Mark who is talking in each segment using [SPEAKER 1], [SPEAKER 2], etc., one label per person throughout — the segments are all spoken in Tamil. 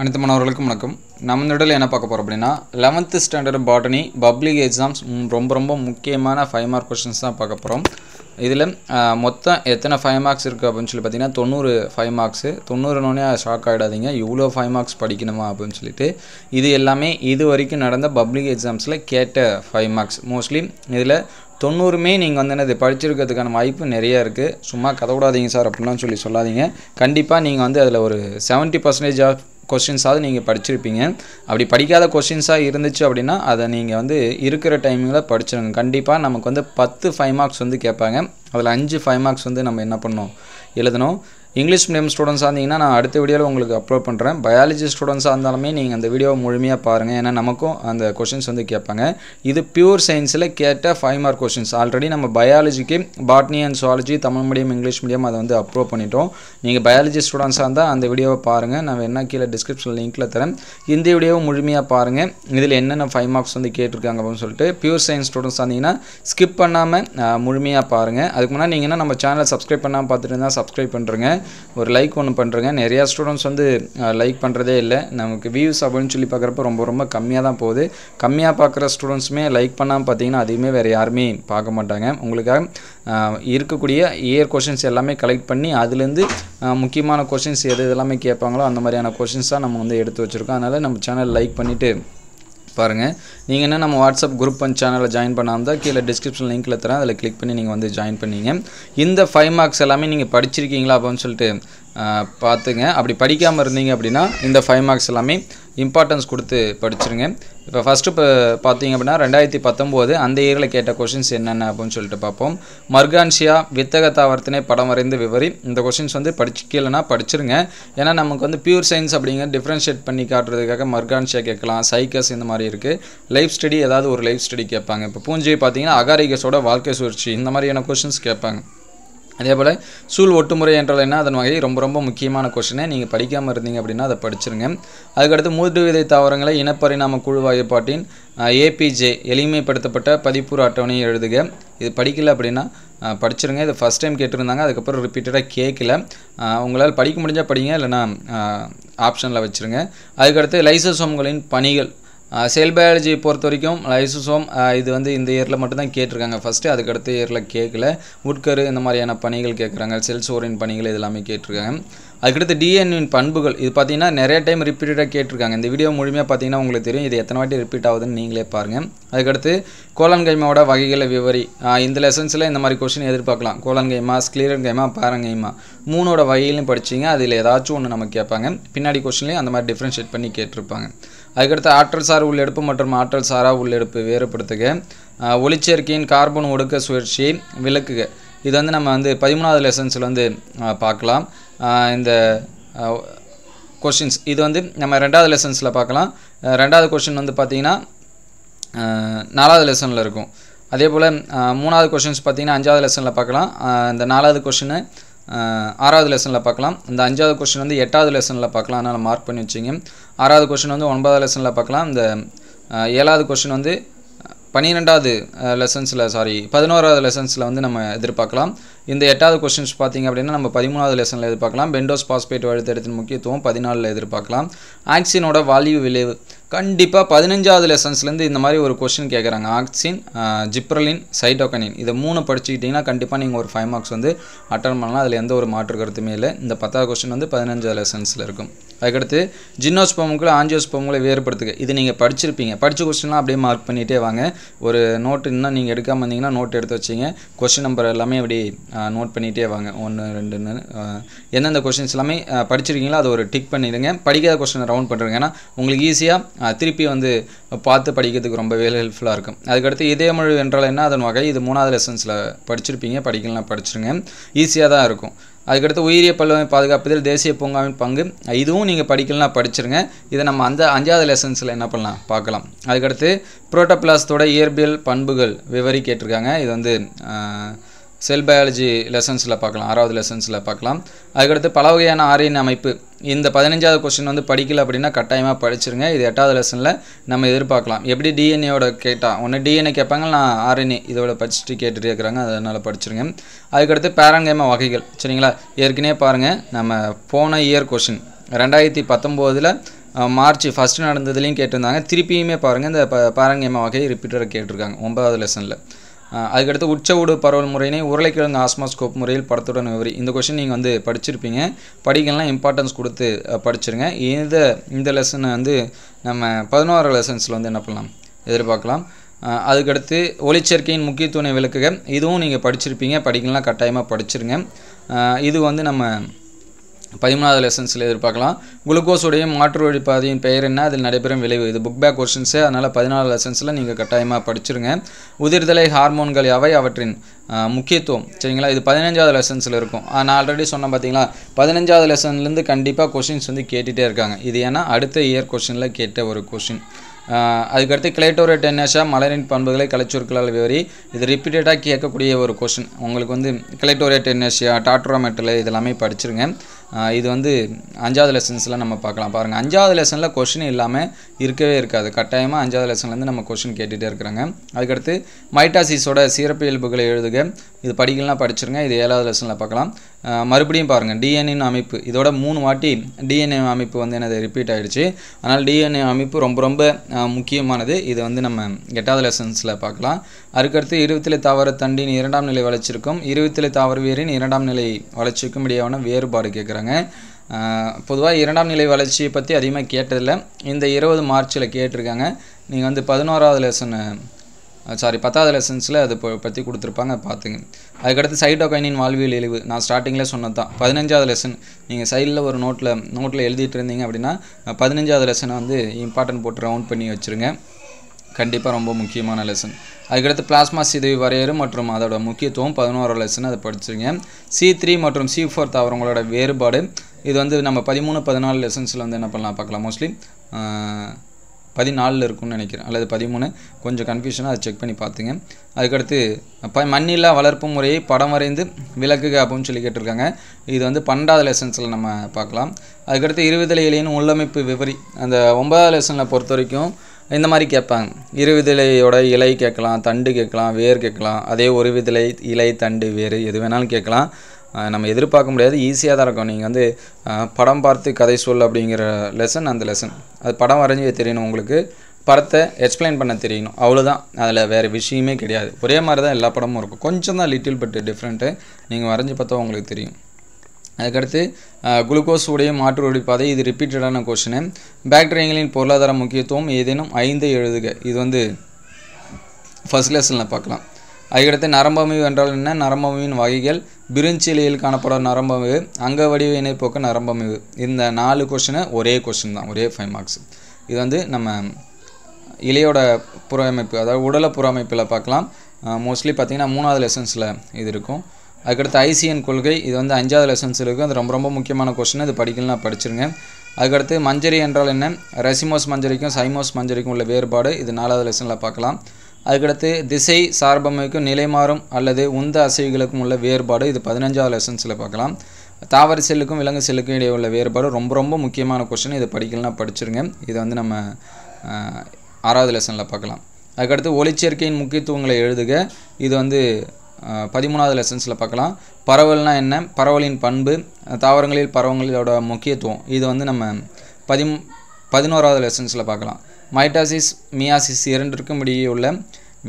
[SPEAKER 1] அனைத்து மாணவர்களுக்கும் வணக்கம் நம்ம இடத்துல என்ன பார்க்க போகிறோம் அப்படின்னா eleventh standard botany public exams ரொம்ப ரொம்ப முக்கியமான ஃபைவ் மார்க் கொஷின்ஸ் தான் பார்க்க போகிறோம் இதில் மொத்தம் எத்தனை ஃபைவ் மார்க்ஸ் இருக்குது அப்படின்னு சொல்லி பார்த்தீங்கன்னா தொண்ணூறு ஃபைவ் மார்க்ஸு தொண்ணூறுனோடனே ஷாக் ஆகிடாதீங்க இவ்வளோ ஃபைவ் மார்க்ஸ் படிக்கணுமா அப்படின்னு சொல்லிட்டு இது எல்லாமே இது வரைக்கும் நடந்த பப்ளிக் எக்ஸாம்ஸில் கேட்ட ஃபைவ் மார்க்ஸ் மோஸ்ட்லி இதில் தொண்ணூறுமே நீங்கள் வந்து என்னது படிச்சிருக்கிறதுக்கான வாய்ப்பு நிறையா இருக்குது சும்மா கதவிடாதீங்க சார் அப்படின்லாம் சொல்லி சொல்லாதீங்க கண்டிப்பாக நீங்கள் வந்து அதில் ஒரு செவன்ட்டி பர்சன்டேஜ் ஆஃப் கொஸ்டின்ஸாவது நீங்கள் படிச்சிருப்பீங்க அப்படி படிக்காத கொஸ்டின்ஸாக இருந்துச்சு அப்படின்னா அதை நீங்கள் வந்து இருக்கிற டைமிங்கில் படிச்சிருங்க கண்டிப்பாக நமக்கு வந்து பத்து ஃபைவ் மார்க்ஸ் வந்து கேட்பாங்க அதில் அஞ்சு ஃபைவ் மார்க்ஸ் வந்து நம்ம என்ன பண்ணோம் எழுதணும் இங்கிலீஷ் மீடியம் ஸ்டூடெண்ட்ஸாக இருந்தீங்கன்னா நான் அடுத்த வீடியோவில் உங்களுக்கு அப்லோட் பண்ணுறேன் பயாலஜி ஸ்டூடெண்ட்ஸாக இருந்தாலுமே நீங்கள் அந்த வீடியோவை முழுமையாக பாருங்கள் ஏன்னா நமக்கும் அந்த கொஷின்ஸ் வந்து கேட்பாங்க இது பியூர் சயின்ஸில் கேட்ட ஃபைவ் மார்க் கொஷின்ஸ் ஆல்ரெடி நம்ம பயாலஜிக்கு botany and zoology Tamil medium English medium அதை வந்து அப்ரூவ் பண்ணிட்டோம் நீங்கள் பயாலஜி ஸ்டூடெண்ட்ஸாக இருந்தால் அந்த வீடியோவை பாருங்கள் நான் என்ன கீழே டிஸ்கிரிப்ஷன் லிங்க்கில் தரேன் இந்த வீடியோவை முழுமையாக பாருங்கள் இதில் என்னென்ன ஃபைவ் மார்க்ஸ் வந்து கேட்டிருக்காங்க அப்படின்னு சொல்லிட்டு பியூர் சயின்ஸ் ஸ்டூடெண்ட்ஸாக இருந்தீங்கன்னா ஸ்கிப் பண்ணாமல் முழுமையாக பாருங்கள் அதுக்கு முன்னாடி நீங்கள் நம்ம சேனலை சப்ஸ்கிரைப் பண்ணாமல் பார்த்துட்டு இருந்தால் சப்ஸ்கிரைப் பண்ணுறேங்க ஒரு லைக் ஒன்று பண்ணுறேங்க நிறையா ஸ்டூடெண்ட்ஸ் வந்து லைக் பண்ணுறதே இல்லை நமக்கு வியூஸ் அப்படின்னு சொல்லி பார்க்குறப்ப ரொம்ப ரொம்ப கம்மியாக தான் போகுது கம்மியாக பார்க்குற ஸ்டூடெண்ட்ஸுமே லைக் பண்ணாமல் பார்த்தீங்கன்னா அதையுமே வேறு யாருமே பார்க்க மாட்டாங்க உங்களுக்காக இருக்கக்கூடிய இயர் கொஷின்ஸ் எல்லாமே கலெக்ட் பண்ணி அதுலேருந்து முக்கியமான கொஷின்ஸ் எது எல்லாமே கேட்பாங்களோ அந்த மாதிரியான கொஷின்ஸ் தான் நம்ம வந்து எடுத்து வச்சுருக்கோம் அதனால் நம்ம சேனல் லைக் பண்ணிவிட்டு பாருங்கள் நீங்கள் என்ன நம்ம வாட்ஸ்அப் குரூப் அண்ட் சேனலில் ஜாயின் பண்ணாமல் தான் கீழே டிஸ்கிரிப்ஷன் லிங்க்கில் தரேன் அதில் கிளிக் பண்ணி நீங்கள் வந்து ஜாயின் பண்ணீங்க இந்த ஃபைவ் மார்க்ஸ் எல்லாமே நீங்கள் படிச்சிருக்கீங்களா அப்படின்னு சொல்லிட்டு பார்த்துங்க அப்படி படிக்காமல் இருந்தீங்க அப்படின்னா இந்த ஃபைவ் மார்க்ஸ் எல்லாமே இம்பார்ட்டன்ஸ் கொடுத்து படிச்சிருங்க இப்போ ஃபஸ்ட்டு இப்போ பார்த்தீங்க அப்படின்னா ரெண்டாயிரத்தி பத்தொம்போது அந்த இயரில் கேட்ட கொஷின்ஸ் என்னென்ன அப்படின்னு சொல்லிட்டு பார்ப்போம் மர்கான்ஷியா வித்தக தாவரத்தினை படம் வரைந்து விவரி இந்த கொஷின்ஸ் வந்து படிச்சு படிச்சிக்கலனா படிச்சிருங்க ஏன்னா நமக்கு வந்து பியூர் சயின்ஸ் அப்படிங்கிற டிஃப்ரென்ஷியேட் பண்ணி காட்டுறதுக்காக மர்கான்ஷியா கேட்கலாம் சைக்கஸ் இந்த மாதிரி இருக்குது லைஃப் ஸ்டடி ஏதாவது ஒரு லைஃப் ஸ்டடி கேட்பாங்க இப்போ பூஞ்சை பார்த்தீங்கன்னா அகாரிகஸோட வாழ்க்கை சுழற்சி இந்த மாதிரியான கொஷின்ஸ் கேட்பாங்க அதே போல் சூழ் ஒட்டுமுறை என்றால் என்ன அதன் வகை ரொம்ப ரொம்ப முக்கியமான கொஷினை நீங்கள் படிக்காமல் இருந்தீங்க அப்படின்னா அதை படிச்சிருங்க அதுக்கடுத்து மூன்று விதை தாவரங்களை இனப்பரிணாம குழு வகைப்பாட்டின் ஏபிஜே எளிமைப்படுத்தப்பட்ட பதிப்புற அட்டவணையை எழுதுக இது படிக்கல அப்படின்னா படிச்சிருங்க இது ஃபஸ்ட் டைம் கேட்டிருந்தாங்க அதுக்கப்புறம் ரிப்பீட்டடாக கேட்கல உங்களால் படிக்க முடிஞ்சால் படிங்க இல்லைனா ஆப்ஷனில் வச்சுருங்க அதுக்கடுத்து லைசோசோம்களின் பணிகள் செல் பயாலஜி பொறுத்த வரைக்கும் லைசோசோம் இது வந்து இந்த இயரில் மட்டும்தான் கேட்டிருக்காங்க ஃபஸ்ட்டு அதுக்கடுத்த இயரில் கேட்கல உட்கரு இந்த மாதிரியான பணிகள் கேட்குறாங்க செல் சோரின் பணிகள் இதெல்லாமே கேட்டிருக்காங்க அதுக்கடுத்து டிஎன்ஏன் பண்புகள் இது பார்த்தீங்கன்னா நிறைய டைம் ரிப்பீட்டடாக கேட்டிருக்காங்க இந்த வீடியோ முழுமையாக பார்த்தீங்கன்னா உங்களுக்கு தெரியும் இது எத்தனை வாட்டி ரிப்பீட் ஆகுதுன்னு நீங்களே பாருங்கள் அதுக்கடுத்து கோலன்கைமாவோட வகைகளை விவரி இந்த லெசன்ஸில் இந்த மாதிரி கொஷின் எதிர்பார்க்கலாம் கோலன்கைமா ஸ்கிளீரன் கைமா பாரங்கைமா மூணோட வகையிலையும் படிச்சிங்க அதில் ஏதாச்சும் ஒன்று நம்ம கேட்பாங்க பின்னாடி கொஷின்லேயும் அந்த மாதிரி டிஃப்ரென்ஷியேட் பண்ணி கேட்டிருப்பாங்க அதுக்கடுத்து ஆற்றல் சார் உள்ளெடுப்பு மற்றும் ஆற்றல் சாராக உள்ளெடுப்பு வேறுபடுத்துக ஒளிச்சேர்க்கையின் கார்பன் ஒடுக்க சுழற்சி விளக்குக இது வந்து நம்ம வந்து பதிமூணாவது லெசன்ஸில் வந்து பார்க்கலாம் இந்த கொஷின்ஸ் இது வந்து நம்ம ரெண்டாவது லெசன்ஸில் பார்க்கலாம் ரெண்டாவது கொஷின் வந்து பார்த்திங்கன்னா நாலாவது லெசனில் இருக்கும் அதே போல் மூணாவது கொஷின்ஸ் பார்த்திங்கன்னா அஞ்சாவது லெசனில் பார்க்கலாம் இந்த நாலாவது கொஷினு ஆறாவது லெசனில் பார்க்கலாம் இந்த அஞ்சாவது கொஷின் வந்து எட்டாவது லெசனில் பார்க்கலாம் அதனால் மார்க் பண்ணி வச்சிங்க ஆறாவது கொஷின் வந்து ஒன்பதாவது லெசனில் பார்க்கலாம் இந்த ஏழாவது கொஷின் வந்து பன்னிரெண்டாவது லெசன்ஸில் சாரி பதினோராவது லெசன்ஸில் வந்து நம்ம எதிர்பார்க்கலாம் இந்த எட்டாவது கொஸ்டின்ஸ் பார்த்திங்க அப்படின்னா நம்ம பதிமூணாவது லெசனில் எதிர்பார்க்கலாம் பெண்டோஸ் பாஸ்பேட் வழித்தடத்தின் முக்கியத்துவம் பதினாலில் எதிர்பார்க்கலாம் ஆக்சினோட வால்யூ விளைவு கண்டிப்பாக பதினஞ்சாவது லெசன்ஸ்லேருந்து இந்த மாதிரி ஒரு கொஷின் கேட்குறாங்க ஆக்சின் ஜிப்ரலின் சைட்டோகனின் இதை மூணு படிச்சுக்கிட்டிங்கன்னா கண்டிப்பாக நீங்கள் ஒரு ஃபைவ் மார்க்ஸ் வந்து அட்டன் பண்ணலாம் அதில் எந்த ஒரு மாற்று கருத்துமே இல்லை இந்த பத்தாவது கொஸ்டின் வந்து பதினஞ்சாவது லெசன்ஸில் இருக்கும் அதுக்கடுத்து ஆஞ்சியோஸ் ஆஞ்சியோஸ்போமுக்குள்ள வேறுபடுத்துக்கு இது நீங்கள் படிச்சிருப்பீங்க படித்த கொஸ்டின்லாம் அப்படியே மார்க் பண்ணிகிட்டே வாங்க ஒரு நோட்டு இன்னும் நீங்கள் எடுக்காமல் இருந்தீங்கன்னா நோட் எடுத்து வச்சிங்க கொஸ்டின் நம்பர் எல்லாமே அப்படி நோட் பண்ணிகிட்டே வாங்க ஒன்று ரெண்டுன்னு எந்தெந்த கொஸ்டின்ஸ் எல்லாமே படிச்சிருக்கீங்களோ அதை ஒரு டிக் பண்ணிடுங்க படிக்காத கொஸ்டினை ரவுண்ட் பண்ணுறேங்க ஏன்னா உங்களுக்கு ஈஸியாக திருப்பி வந்து பார்த்து படிக்கிறதுக்கு வேலை ஹெல்ப்ஃபுல்லாக இருக்கும் அதுக்கடுத்து இதயமொழி என்றால் என்ன அதன் வகை இது மூணாவது லெசன்ஸில் படிச்சிருப்பீங்க படிக்கலாம் படிச்சிருங்க ஈஸியாக தான் இருக்கும் அதுக்கடுத்து உயிரிய பல்லுவமை பாதுகாப்பதில் தேசிய பூங்காவின் பங்கு இதுவும் நீங்கள் படிக்கலாம் படிச்சிருங்க இதை நம்ம அந்த அஞ்சாவது லெசன்ஸில் என்ன பண்ணலாம் பார்க்கலாம் அதுக்கடுத்து புரோட்டோபிளாஸ்தோட இயற்பியல் பண்புகள் விவரி கேட்டிருக்காங்க இது வந்து செல் பயாலஜி லெசன்ஸில் பார்க்கலாம் ஆறாவது லெசன்ஸில் பார்க்கலாம் அதுக்கடுத்து பல வகையான ஆரியன் அமைப்பு இந்த பதினஞ்சாவது கொஸ்டின் வந்து படிக்கல அப்படின்னா கட்டாயமாக படிச்சிருங்க இது எட்டாவது லெசனில் நம்ம எதிர்பார்க்கலாம் எப்படி டிஎன்ஏவோட கேட்டால் ஒன்று டிஎன்ஏ கேட்பாங்க நான் ஆர்என்ஏ இதோட படிச்சுட்டு கேட்டுட்டு இருக்கிறாங்க அதனால் படிச்சிருங்க அதுக்கடுத்து பேரங்கேம வகைகள் சரிங்களா ஏற்கனவே பாருங்கள் நம்ம போன இயர் கொஷின் ரெண்டாயிரத்தி பத்தொம்போதில் மார்ச் ஃபஸ்ட்டு நடந்ததுலேயும் கேட்டிருந்தாங்க திருப்பியுமே பாருங்கள் இந்த ப பேரங்கேம வகையை ரிப்பீட்டராக கேட்டிருக்காங்க ஒன்பதாவது லெசனில் அதுக்கடுத்து உச்ச ஊடு பரவல் முறையினை உருளைக்கிழங்கு ஆஸ்மாஸ்கோப் முறையில் படத்துடன் விவரி இந்த கொஷின் நீங்கள் வந்து படிச்சிருப்பீங்க படிக்கலாம் இம்பார்ட்டன்ஸ் கொடுத்து படிச்சிருங்க இந்த இந்த லெசனை வந்து நம்ம பதினோரு லெசன்ஸில் வந்து என்ன பண்ணலாம் எதிர்பார்க்கலாம் அதுக்கடுத்து ஒளிச்சேர்க்கையின் முக்கியத்துவனை விளக்குக இதுவும் நீங்கள் படிச்சிருப்பீங்க படிக்கலாம் கட்டாயமாக படிச்சிருங்க இது வந்து நம்ம பதிமூணாவது லெசன்ஸில் எதிர்பார்க்கலாம் குளுக்கோஸுடைய மாற்று வழி பாதையின் பெயர் என்ன அதில் நடைபெறும் விளைவு இது புக் பேக் கொஷின்ஸே அதனால் பதினாலு லெசன்ஸில் நீங்கள் கட்டாயமாக படிச்சிருங்க உதிர்தலை ஹார்மோன்கள் யாவை அவற்றின் முக்கியத்துவம் சரிங்களா இது பதினஞ்சாவது லெசன்ஸில் இருக்கும் நான் ஆல்ரெடி சொன்னேன் பார்த்தீங்களா பதினஞ்சாவது லெசன்லேருந்து கண்டிப்பாக கொஷின்ஸ் வந்து கேட்டுகிட்டே இருக்காங்க இது ஏன்னா அடுத்த இயர் கொஷினில் கேட்ட ஒரு கொஷின் அதுக்கடுத்து கிளேட்டோரோ டென்னேஷா மலரின் பண்புகளை கலைச்சொற்களால் விவரி இது ரிப்பீட்டடாக கேட்கக்கூடிய ஒரு கொஷின் உங்களுக்கு வந்து கிளேட்டோரோ டென்னேஷியா டாட்ரோமெட்டில் இதெல்லாமே படிச்சிருங்க இது வந்து அஞ்சாவது லெசன்ஸில் நம்ம பார்க்கலாம் பாருங்கள் அஞ்சாவது லெசனில் கொஷின் இல்லாமல் இருக்கவே இருக்காது கட்டாயமாக அஞ்சாவது லெசன்லேருந்து நம்ம கொஷின் கேட்டுகிட்டே இருக்கிறாங்க அதுக்கடுத்து மைட்டாசிஸோட இயல்புகளை எழுதுக இது படிக்கலாம் படிச்சிருங்க இது ஏழாவது லெசனில் பார்க்கலாம் மறுபடியும் பாருங்கள் டிஎன்ஏ அமைப்பு இதோட மூணு வாட்டி டிஎன்ஏ அமைப்பு வந்து எனது ரிப்பீட் ஆகிடுச்சு அதனால் டிஎன்ஏ அமைப்பு ரொம்ப ரொம்ப முக்கியமானது இதை வந்து நம்ம எட்டாவது லெசன்ஸில் பார்க்கலாம் அதுக்கடுத்து இருபத்தில் தாவர தண்டின் இரண்டாம் நிலை வளர்ச்சிக்கும் இருபத்தில் தாவரவியரின் இரண்டாம் நிலை வளர்ச்சிக்கும் இடையான வேறுபாடு கேட்குறாங்க கேட்குறாங்க பொதுவாக இரண்டாம் நிலை வளர்ச்சியை பற்றி அதிகமாக கேட்டதில்லை இந்த இருபது மார்ச்சில் கேட்டிருக்காங்க நீங்கள் வந்து பதினோராவது லெசனு சாரி பத்தாவது லெசன்ஸில் அதை பற்றி கொடுத்துருப்பாங்க பார்த்துங்க அதுக்கடுத்து சைட்டோகைனின் வாழ்வியல் இழிவு நான் ஸ்டார்டிங்கில் சொன்னது தான் பதினஞ்சாவது லெசன் நீங்கள் சைடில் ஒரு நோட்டில் நோட்டில் எழுதிட்டு இருந்தீங்க அப்படின்னா பதினஞ்சாவது லெசனை வந்து இம்பார்ட்டன்ட் போட்டு ரவுண்ட் பண்ணி வச்சுருங்க கண்டிப்பாக ரொம்ப முக்கியமான லெசன் அதுக்கடுத்து பிளாஸ்மா சிதைவு வரையறு மற்றும் அதோட முக்கியத்துவம் பதினோரா லெசன் அதை படிச்சுருங்க சி த்ரீ மற்றும் சி ஃபோர் தவறவங்களோட வேறுபாடு இது வந்து நம்ம பதிமூணு பதினாலு லெசன்ஸில் வந்து என்ன பண்ணலாம் பார்க்கலாம் மோஸ்ட்லி பதினாலில் இருக்கும்னு நினைக்கிறேன் அல்லது பதிமூணு கொஞ்சம் கன்ஃபியூஷனாக அதை செக் பண்ணி பார்த்துங்க அதுக்கடுத்து ப மண்ணில்லா வளர்ப்பு முறையை படம் வரைந்து விளக்குக அப்படின்னு சொல்லி கேட்டிருக்காங்க இது வந்து பன்னெண்டாவது லெசன்ஸில் நம்ம பார்க்கலாம் அதுக்கடுத்து இருபதலை இலையின் உள்ளமைப்பு விவரி அந்த ஒன்பதாவது லெசனில் பொறுத்த வரைக்கும் இந்த மாதிரி கேட்பாங்க இரு விதிலையோட இலை கேட்கலாம் தண்டு கேட்கலாம் வேர் கேட்கலாம் அதே ஒரு விதிலை இலை தண்டு வேர் எது வேணாலும் கேட்கலாம் நம்ம எதிர்பார்க்க முடியாது ஈஸியாக தான் இருக்கும் நீங்கள் வந்து படம் பார்த்து கதை சொல் அப்படிங்கிற லெசன் அந்த லெசன் அது படம் வரைஞ்சி தெரியணும் உங்களுக்கு படத்தை எக்ஸ்பிளைன் பண்ண தெரியணும் அவ்வளோதான் அதில் வேறு விஷயமே கிடையாது ஒரே மாதிரி தான் எல்லா படமும் இருக்கும் கொஞ்சம் தான் லிட்டில் பட் டிஃப்ரெண்ட்டு நீங்கள் வரைஞ்சி பார்த்தா உங்களுக்கு தெரியும் அதுக்கடுத்து குளுக்கோஸ் உடைய மாற்று வழிப்பாதை இது ரிப்பீட்டடான கொஷினு பேக்டீரியங்களின் பொருளாதார முக்கியத்துவம் ஏதேனும் ஐந்து எழுதுக இது வந்து ஃபஸ்ட் கிளாஸில் பார்க்கலாம் அதுக்கடுத்து நரம்பமைவு என்றால் என்ன நரம்பமைவின் வகைகள் பிரிஞ்சிலையில் காணப்படும் நரம்பமைவு அங்க வடிவ இணைப்போக்கு நரம்பமைவு இந்த நாலு கொஷினு ஒரே கொஷின் தான் ஒரே ஃபைவ் மார்க்ஸ் இது வந்து நம்ம இலையோட புறமைப்பு அதாவது உடலை புறமைப்பில் பார்க்கலாம் மோஸ்ட்லி பார்த்திங்கன்னா மூணாவது லெசன்ஸில் இது இருக்கும் அதுக்கடுத்து ஐசிஎன் கொள்கை இது வந்து அஞ்சாவது லெசன்ஸ் இருக்குது அது ரொம்ப ரொம்ப முக்கியமான கொஸ்டின் இது படிக்கலாம் படிச்சிருங்க அதுக்கடுத்து மஞ்சரி என்றால் என்ன ரெசிமோஸ் மஞ்சரிக்கும் சைமோஸ் மஞ்சரிக்கும் உள்ள வேறுபாடு இது நாலாவது லெசனில் பார்க்கலாம் அதுக்கடுத்து திசை சார்பமைக்கும் நிலைமாறும் அல்லது உந்த அசைவுகளுக்கும் உள்ள வேறுபாடு இது பதினஞ்சாவது லெசன்ஸில் பார்க்கலாம் தாவர செல்லுக்கும் விலங்கு செல்லுக்கும் இடையே உள்ள வேறுபாடு ரொம்ப ரொம்ப முக்கியமான கொஸ்டின் இதை படிக்கலாம் படிச்சிருங்க இதை வந்து நம்ம ஆறாவது லெசனில் பார்க்கலாம் அதுக்கடுத்து ஒளிச்சேர்க்கையின் முக்கியத்துவங்களை எழுதுக இது வந்து பதிமூணாவது லெசன்ஸில் பார்க்கலாம் பரவல்னால் என்ன பரவலின் பண்பு தாவரங்களில் பரவங்களோட முக்கியத்துவம் இது வந்து நம்ம பதி பதினோராவது லெசன்ஸில் பார்க்கலாம் மைட்டாசிஸ் மியாசிஸ் இரண்டிற்கும் இடையே உள்ள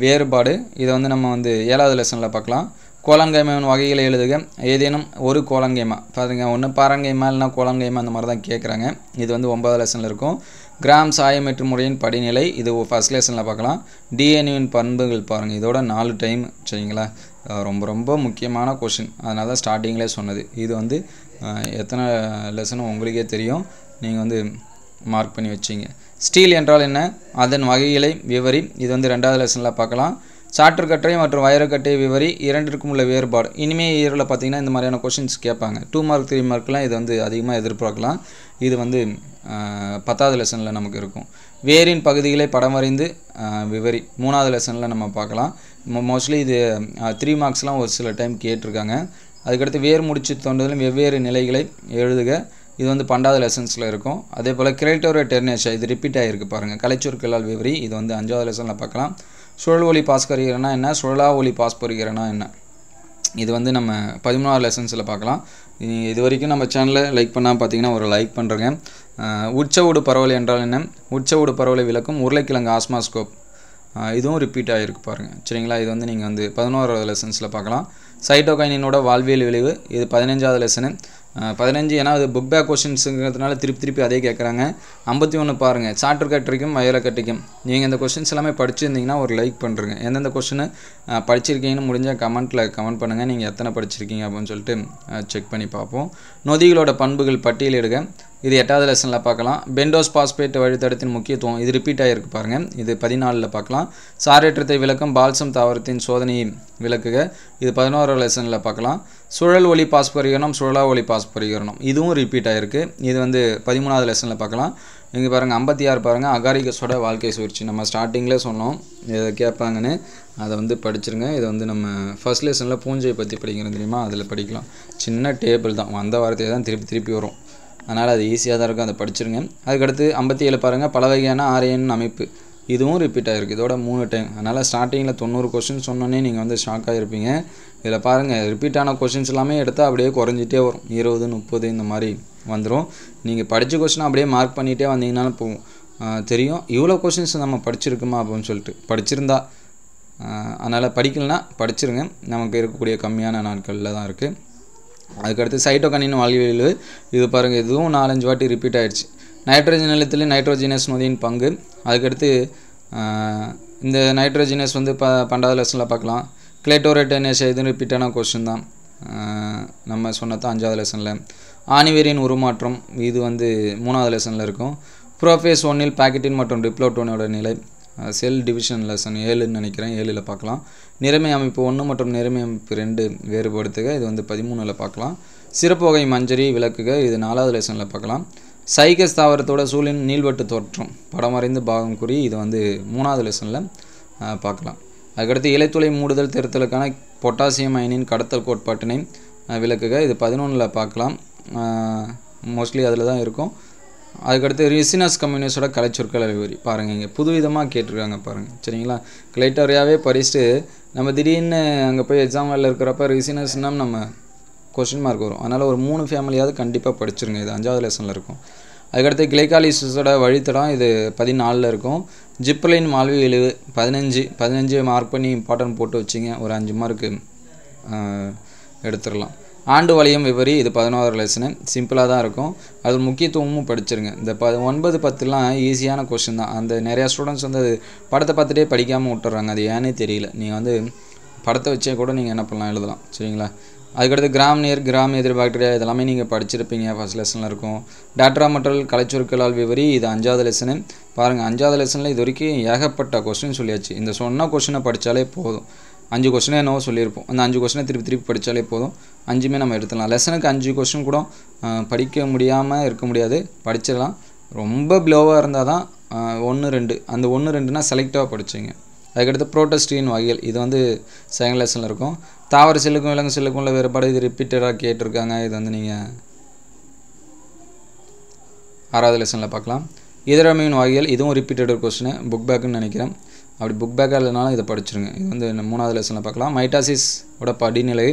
[SPEAKER 1] வேறுபாடு இதை வந்து நம்ம வந்து ஏழாவது லெசனில் பார்க்கலாம் கோலங்கைமாவின் வகைகளை எழுதுக ஏதேனும் ஒரு கோலங்கைமா பாருங்க ஒன்று பாரங்கைமா இல்லைனா கோலங்கைமா அந்த மாதிரி தான் கேட்குறாங்க இது வந்து ஒன்பதாவது லெசனில் இருக்கும் கிராம் சாயமேற்று முறையின் படிநிலை இது ஃபஸ்ட் லெசனில் பார்க்கலாம் டிஎன்யூவின் பண்புகள் பாருங்கள் இதோட நாலு டைம் சரிங்களா ரொம்ப ரொம்ப முக்கியமான கொஷின் அதனால தான் ஸ்டார்டிங்லேயே சொன்னது இது வந்து எத்தனை லெசனும் உங்களுக்கே தெரியும் நீங்கள் வந்து மார்க் பண்ணி வச்சிங்க ஸ்டீல் என்றால் என்ன அதன் வகைகளை விவரி இது வந்து ரெண்டாவது லெசனில் பார்க்கலாம் சாற்றுக்கட்டை மற்றும் வைரக்கட்டை விவரி இரண்டிற்கும் உள்ள வேறுபாடு இனிமேல் இயரில் பார்த்தீங்கன்னா இந்த மாதிரியான கொஷின்ஸ் கேட்பாங்க டூ மார்க் த்ரீ மார்க்லாம் இது வந்து அதிகமாக எதிர்பார்க்கலாம் இது வந்து பத்தாவது லெசனில் நமக்கு இருக்கும் வேரின் பகுதிகளை படம் வரைந்து விவரி மூணாவது லெசனில் நம்ம பார்க்கலாம் மோஸ்ட்லி இது த்ரீ மார்க்ஸ்லாம் ஒரு சில டைம் கேட்டிருக்காங்க அதுக்கடுத்து வேர் முடிச்சு தோண்டுதலும் வெவ்வேறு நிலைகளை எழுதுக இது வந்து பண்டாவது லெசன்ஸில் இருக்கும் அதே போல் கிரேட்டோர டெர்னேஷா இது ரிப்பீட் ஆகிருக்கு பாருங்கள் கலைச்சொற்களால் விவரி இது வந்து அஞ்சாவது லெசனில் பார்க்கலாம் சுழல் ஒளி பாஸ் கருகிறனா என்ன சுழலா ஒளி பாஸ் பொறுகிறனா என்ன இது வந்து நம்ம பதிமூணாவது லெசன்ஸில் பார்க்கலாம் இது வரைக்கும் நம்ம சேனலை லைக் பண்ணால் பார்த்தீங்கன்னா ஒரு லைக் பண்ணுறேங்க உச்சவுடு பரவலை என்றால் என்ன உச்சவுடு பரவலை விளக்கும் உருளைக்கிழங்கு ஆஸ்மாஸ்கோப் இதுவும் ரிப்பீட் ஆகிருக்கு பாருங்கள் சரிங்களா இது வந்து நீங்கள் வந்து பதினோராவது லெசன்ஸில் பார்க்கலாம் சைட்டோகைனினோட வாழ்வியல் விளைவு இது பதினஞ்சாவது லெசனு பதினஞ்சு ஏன்னா அது புக் பேக் கொஷின்ஸுங்கிறதுனால திருப்பி திருப்பி அதே கேட்குறாங்க ஐம்பத்தி ஒன்று பாருங்கள் சாட்டர் கட்டரிக்கும் வயல கட்டிக்கும் நீங்கள் இந்த கொஷின்ஸ் எல்லாமே படிச்சிருந்தீங்கன்னா ஒரு லைக் பண்ணுறங்க எந்தெந்த கொஷினு படிச்சிருக்கீங்கன்னு முடிஞ்சால் கமெண்ட்டில் கமெண்ட் பண்ணுங்கள் நீங்கள் எத்தனை படிச்சிருக்கீங்க அப்படின்னு சொல்லிட்டு செக் பண்ணி பார்ப்போம் நொதிகளோட பண்புகள் பட்டியலிடுங்க இது எட்டாவது லெசனில் பார்க்கலாம் பெண்டோஸ் பாஸ்பேட் வழித்தடத்தின் முக்கியத்துவம் இது ரிப்பீட் ஆகிருக்கு பாருங்கள் இது பதினாலில் பார்க்கலாம் சாரேற்றத்தை விளக்கம் பால்சம் தாவரத்தின் சோதனையை விளக்குக இது பதினோராவது லெசனில் பார்க்கலாம் சுழல் ஒளி பாஸ்பரிகரணம் சுழலா ஒளி பாஸ்பரிகரணம் இதுவும் ரிப்பீட் ஆகிருக்கு இது வந்து பதிமூணாவது லெசனில் பார்க்கலாம் இங்கே பாருங்கள் ஐம்பத்தி ஆறு பாருங்கள் அகாரிகஸோட வாழ்க்கை சுழற்சி நம்ம ஸ்டார்டிங்கில் சொன்னோம் இதை கேட்பாங்கன்னு அதை வந்து படிச்சுருங்க இதை வந்து நம்ம ஃபஸ்ட் லெசனில் பூஞ்சை பற்றி படிக்கிறோம் தெரியுமா அதில் படிக்கலாம் சின்ன டேபிள் தான் வந்த வார்த்தையை தான் திருப்பி திருப்பி வரும் அதனால் அது ஈஸியாக தான் இருக்கும் அதை படிச்சிருங்க அதுக்கடுத்து ஐம்பத்தி ஏழு பாருங்கள் பல வகையான ஆரியன் அமைப்பு இதுவும் ரிப்பீட் ஆகிருக்கு இதோட மூணு டைம் அதனால் ஸ்டார்டிங்கில் தொண்ணூறு கொஷின் சொன்னோன்னே நீங்கள் வந்து ஷாக் ஆகிருப்பீங்க இதில் பாருங்கள் ரிப்பீட்டான கொஷின்ஸ் எல்லாமே எடுத்தால் அப்படியே குறைஞ்சிட்டே வரும் இருபது முப்பது இந்த மாதிரி வந்துடும் நீங்கள் படித்த கொஷினை அப்படியே மார்க் பண்ணிகிட்டே வந்தீங்கன்னாலும் போவோம் தெரியும் இவ்வளோ கொஷின்ஸ் நம்ம படிச்சிருக்குமா அப்படின்னு சொல்லிட்டு படிச்சிருந்தா அதனால் படிக்கலனா படிச்சிருங்க நமக்கு இருக்கக்கூடிய கம்மியான நாட்களில் தான் இருக்குது அதுக்கடுத்து சைட்டோ சைட்டோகனின் வாழ்வியல் இது பாருங்கள் இதுவும் நாலஞ்சு வாட்டி ரிப்பீட் ஆகிடுச்சு நைட்ரஜன் நிலத்தில் நைட்ரோஜினஸ் நொதியின் பங்கு அதுக்கடுத்து இந்த நைட்ரோஜினஸ் வந்து ப பன்னெண்டாவது லெசனில் பார்க்கலாம் கிளேட்டோரேட்டனேஷ எதுன்னு ரிப்பீட்டான கொஷின் தான் நம்ம சொன்னதான் அஞ்சாவது லெசனில் ஆணிவேரியின் உருமாற்றம் இது வந்து மூணாவது லெசனில் இருக்கும் ப்ரோஃபேஸ் ஒன்னில் பேக்கெட்டின் மற்றும் டிப்ளோட்டோனோட நிலை செல் டிவிஷன் லெசன் ஏழுன்னு நினைக்கிறேன் ஏழில் பார்க்கலாம் நிறைமை அமைப்பு ஒன்று மற்றும் நிறைமை அமைப்பு ரெண்டு வேறுபடுத்துக இது வந்து பதிமூணில் பார்க்கலாம் சிறப்பு வகை மஞ்சரி விளக்குக இது நாலாவது லெசனில் பார்க்கலாம் சைகஸ் தாவரத்தோட சூழலின் நீள்வட்டு தோற்றம் படம் வரைந்து பாகம் கூறி இதை வந்து மூணாவது லெசனில் பார்க்கலாம் அதுக்கடுத்து இலைத்துளை மூடுதல் திருத்தலுக்கான பொட்டாசியம் அயனின் கடத்தல் கோட்பாட்டினை விளக்குக இது பதினொன்றில் பார்க்கலாம் மோஸ்ட்லி அதில் தான் இருக்கும் அதுக்கடுத்து ரிசினஸ் கம்யூனிஸ்டோட கலைச்சொற்கள் அறிவுரி பாருங்கள் இங்கே புதுவிதமாக கேட்டிருக்காங்க பாருங்கள் சரிங்களா கிளைட்டோரியாவே பறிச்சுட்டு நம்ம திடீர்னு அங்கே போய் எக்ஸாம் வேலை இருக்கிறப்ப ரிசினஸ்னால் நம்ம கொஸ்டின் மார்க் வரும் அதனால் ஒரு மூணு ஃபேமிலியாவது கண்டிப்பாக படிச்சிருங்க இது அஞ்சாவது லெசனில் இருக்கும் அதுக்கடுத்து கிளைகாலிசிஸோட வழித்தடம் இது பதினாலில் இருக்கும் ஜிப்லைன் மால்வி எழுவு பதினஞ்சு பதினஞ்சு மார்க் பண்ணி இம்பார்ட்டன்ட் போட்டு வச்சிங்க ஒரு அஞ்சு மார்க்கு எடுத்துடலாம் ஆண்டு வளையம் விவரி இது பதினோரு லெசனு சிம்பிளாக தான் இருக்கும் அது முக்கியத்துவமும் படிச்சிருங்க இந்த ப ஒன்பது பத்துலாம் ஈஸியான கொஷின் தான் அந்த நிறையா ஸ்டூடெண்ட்ஸ் வந்து அது படத்தை பார்த்துட்டே படிக்காமல் விட்டுறாங்க அது ஏன்னே தெரியல நீங்கள் வந்து படத்தை வச்சே கூட நீங்கள் என்ன பண்ணலாம் எழுதலாம் சரிங்களா அதுக்கடுத்து கிராம் நேர் கிராம் எதிர் பாக்டீரியா இதெல்லாமே நீங்கள் படிச்சிருப்பீங்க ஃபஸ்ட் லெசனில் இருக்கும் டேட்ரா மற்றல் கலைச்சொற்களால் விவரி இது அஞ்சாவது லெசனு பாருங்கள் அஞ்சாவது லெசனில் இது வரைக்கும் ஏகப்பட்ட கொஸ்டின் சொல்லியாச்சு இந்த சொன்ன கொஸ்டினை படித்தாலே போதும் அஞ்சு கொஸ்டினே என்னவோ சொல்லியிருப்போம் அந்த அஞ்சு கொஸ்டினை திருப்பி திருப்பி படித்தாலே போதும் அஞ்சுமே நம்ம எடுத்துடலாம் லெசனுக்கு அஞ்சு கொஸ்டின் கூட படிக்க முடியாமல் இருக்க முடியாது படிச்சிடலாம் ரொம்ப ப்ளோவாக இருந்தால் தான் ஒன்று ரெண்டு அந்த ஒன்று ரெண்டுனா செலக்டிவாக படிச்சிங்க அதுக்கடுத்து ப்ரோட்டஸ்டின் வகைகள் இது வந்து செகண்ட் லெசனில் இருக்கும் தாவர செல்லுக்கும் விலங்கு செல்லுக்கும் உள்ள வேறுபாடு இது ரிப்பீட்டடாக கேட்டிருக்காங்க இது வந்து நீங்கள் ஆறாவது லெசனில் பார்க்கலாம் இதர மீன் வகைகள் இதுவும் ரிப்பீட்டட் கொஸ்டின் புக் பேக்குன்னு நினைக்கிறேன் அப்படி புக் பேக்காக இல்லைனாலும் இதை படிச்சிருங்க இது வந்து மூணாவது லெசனில் பார்க்கலாம் மைட்டாசிஸோட படிநிலை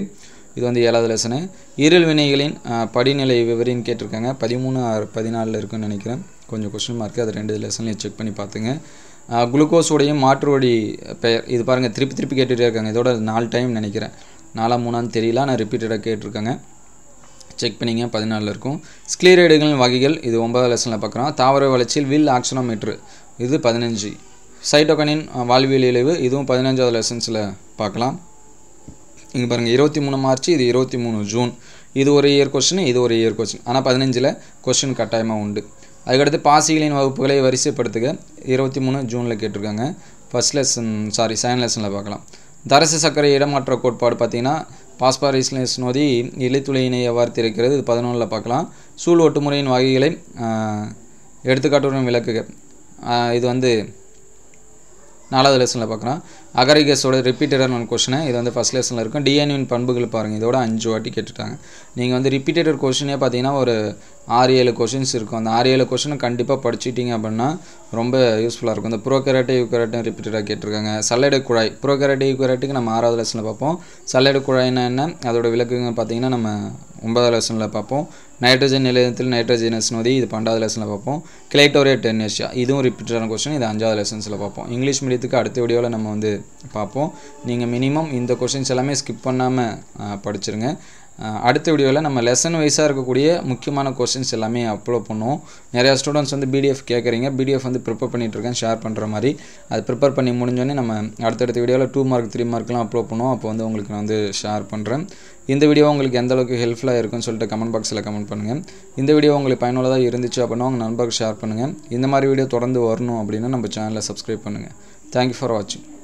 [SPEAKER 1] இது வந்து ஏழாவது லெசனு இருள் வினைகளின் படிநிலை விவரின்னு கேட்டிருக்காங்க பதிமூணு பதினாலில் இருக்குன்னு நினைக்கிறேன் கொஞ்சம் கொஸ்டின் மார்க்கு அது ரெண்டு லெசன்லேயும் செக் பண்ணி பார்த்துங்க குளுக்கோஸோடையும் மாற்று வழி பெயர் இது பாருங்கள் திருப்பி திருப்பி கேட்டுகிட்டே இருக்காங்க இதோட நாலு டைம் நினைக்கிறேன் நாலாம் மூணான்னு தெரியல நான் ரிப்பீட்டடாக கேட்டிருக்காங்க செக் பண்ணிங்க பதினாலில் இருக்கும் ஸ்க்ளீரைடுகளின் வகைகள் இது ஒன்பதாவது லெசனில் பார்க்குறோம் தாவர வளர்ச்சியில் வில் ஆக்சனோமீட்ரு இது பதினஞ்சு சைட்டோகனின் வாழ்வியல் இழிவு இதுவும் பதினஞ்சாவது லெசன்ஸில் பார்க்கலாம் இங்கே பாருங்கள் இருபத்தி மூணு மார்ச் இது இருபத்தி மூணு ஜூன் இது ஒரு இயர் கொஸ்டின் இது ஒரு இயர் கொஸ்டின் ஆனால் பதினஞ்சில் கொஸ்டின் கட்டாயமாக உண்டு அதுக்கடுத்து பாசிகளின் வகுப்புகளை வரிசைப்படுத்துக இருபத்தி மூணு ஜூனில் கேட்டிருக்காங்க ஃபர்ஸ்ட் லெசன் சாரி செகண்ட் லெசனில் பார்க்கலாம் தரசு சக்கரை இடமாற்ற கோட்பாடு பார்த்திங்கன்னா பாஸ்பாரிஸ்லேஸ் நோதி இலைத்துளையினை எவ்வாறு திறக்கிறது இது பதினொன்றில் பார்க்கலாம் சூழ் ஒட்டுமுறையின் வகைகளை எடுத்துக்காட்டுடன் விளக்குக இது வந்து நாலாவது லெசனில் பார்க்கலாம் அகரிகஸோட ரிப்பீட்டடான ஒரு கொஷினை இது வந்து ஃபஸ்ட் லெசனில் இருக்கும் டிஎன்வின் பண்புகள் பாருங்கள் இதோட அஞ்சு வாட்டி கேட்டுட்டாங்க நீங்கள் வந்து ரிப்பீட்டட் கொஷினே பார்த்தீங்கன்னா ஒரு ஆறு ஏழு கொஷின்ஸ் இருக்கும் அந்த ஆறு ஏழு கொஷினை கண்டிப்பாக படிச்சுட்டிங்க அப்படின்னா ரொம்ப யூஸ்ஃபுல்லாக இருக்கும் இந்த ப்ரோகெரட்டை யூகெரட்டும் ரிப்பீட்டடாக கேட்டிருக்காங்க சல்லடை குழாய் ப்ரோகெரட்டை யூகெரட்டுக்கு நம்ம ஆறாவது லெசனில் பார்ப்போம் சல்லடை குழாய்னா என்ன அதோட விளக்குங்க பார்த்தீங்கன்னா நம்ம ஒன்பதாவது லெசனில் பார்ப்போம் நைட்ரஜன் நிலையத்தில் நைட்ரஜனஸ் நோதி இது பன்னெண்டாவது லெசனில் பார்ப்போம் கிளைக்டோரியா டென்னேஷியா இதுவும் ரிப்பீட்டடான கொஸ்டின் இது அஞ்சாவது லெசன்ஸில் பார்ப்போம் இங்கிலீஷ் மீடியத்துக்கு அடுத்த வீடியோவில் நம்ம வந்து பார்ப்போம் நீங்கள் மினிமம் இந்த கொஸ்டின்ஸ் எல்லாமே ஸ்கிப் பண்ணாமல் படிச்சிருங்க அடுத்த வீடியோவில் நம்ம லெசன் வைஸாக இருக்கக்கூடிய முக்கியமான கொஸ்டின்ஸ் எல்லாமே அப்லோட் பண்ணுவோம் நிறையா ஸ்டூடெண்ட்ஸ் வந்து பிடிஎஃப் கேட்குறீங்க பிடிஎஃப் வந்து ப்ரிப்பேர் பண்ணிகிட்ருக்கேன் ஷேர் பண்ணுற மாதிரி அது ப்ரிப்பேர் பண்ணி முடிஞ்சோடனே நம்ம அடுத்தடுத்த வீடியோவில் டூ மார்க் த்ரீ மார்க்லாம் அப்லோட் பண்ணுவோம் அப்போ வந்து உங்களுக்கு நான் வந்து ஷேர் பண்ணுறேன் இந்த வீடியோ உங்களுக்கு எந்த அளவுக்கு ஹெல்ப்ஃபுல்லாக இருக்குன்னு சொல்லிட்டு கமெண்ட் பாக்ஸில் கமெண்ட் பண்ணுங்கள் இந்த வீடியோ உங்களுக்கு பயனுள்ளதாக இருந்துச்சு அப்படின்னா உங்கள் நண்பருக்கு ஷேர் பண்ணுங்கள் இந்த மாதிரி வீடியோ தொடர்ந்து வரணும் அப்படின்னா நம்ம சேனலை சப்ஸ்கிரைப் பண்ணுங்கள் தேங்க்யூ ஃபார் வாட்சிங்